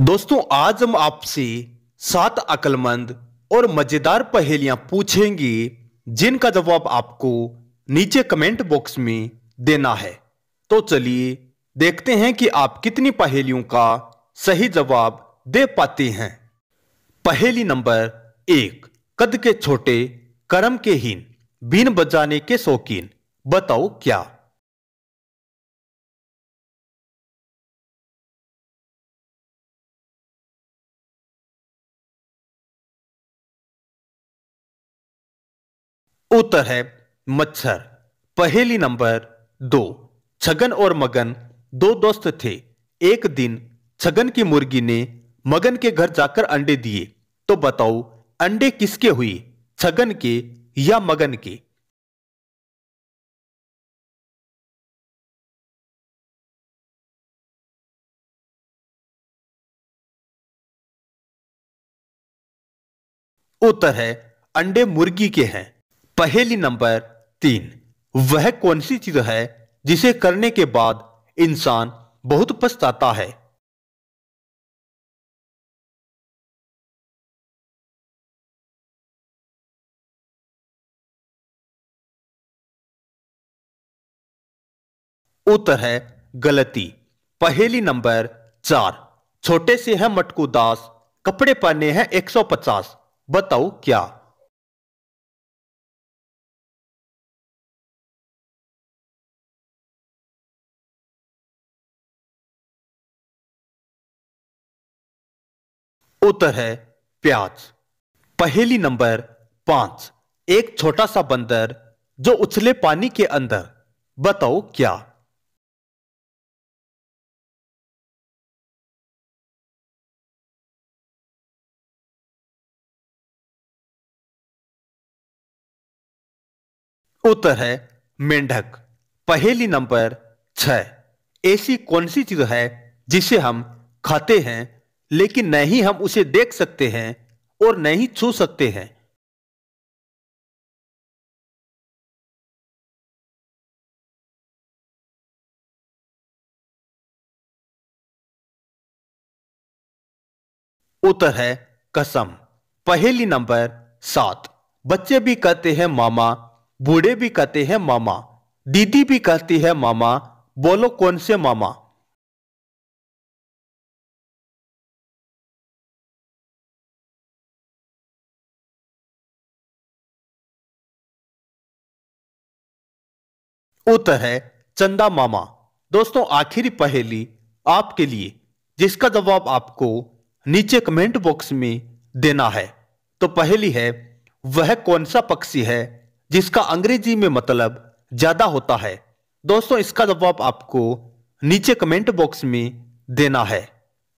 दोस्तों आज हम आपसे सात अकलमंद और मजेदार पहेलियां पूछेंगे जिनका जवाब आपको नीचे कमेंट बॉक्स में देना है तो चलिए देखते हैं कि आप कितनी पहेलियों का सही जवाब दे पाते हैं पहेली नंबर एक कद के छोटे कर्म के हीन बीन बजाने के शौकीन बताओ क्या उत्तर है मच्छर पहेली नंबर दो छगन और मगन दो दोस्त थे एक दिन छगन की मुर्गी ने मगन के घर जाकर अंडे दिए तो बताओ अंडे किसके हुए छगन के या मगन के उत्तर है अंडे मुर्गी के हैं पहेली नंबर तीन वह कौन सी चीज है जिसे करने के बाद इंसान बहुत पछताता है उत्तर है गलती पहेली नंबर चार छोटे से है मटकू दास कपड़े पहने हैं 150 बताओ क्या उत्तर है प्याज पहेली नंबर पांच एक छोटा सा बंदर जो उछले पानी के अंदर बताओ क्या उत्तर है मेंढक पहेली नंबर छ ऐसी कौन सी चीज है जिसे हम खाते हैं लेकिन न ही हम उसे देख सकते हैं और न ही छू सकते हैं उत्तर है कसम पहली नंबर सात बच्चे भी कहते हैं मामा बूढ़े भी कहते हैं मामा दीदी भी कहती है मामा बोलो कौन से मामा उत है चंदा मामा दोस्तों आखिरी पहेली आपके लिए जिसका जवाब आपको नीचे कमेंट बॉक्स में देना है तो पहेली है वह कौन सा पक्षी है जिसका अंग्रेजी में मतलब ज्यादा होता है दोस्तों इसका जवाब आपको नीचे कमेंट बॉक्स में देना है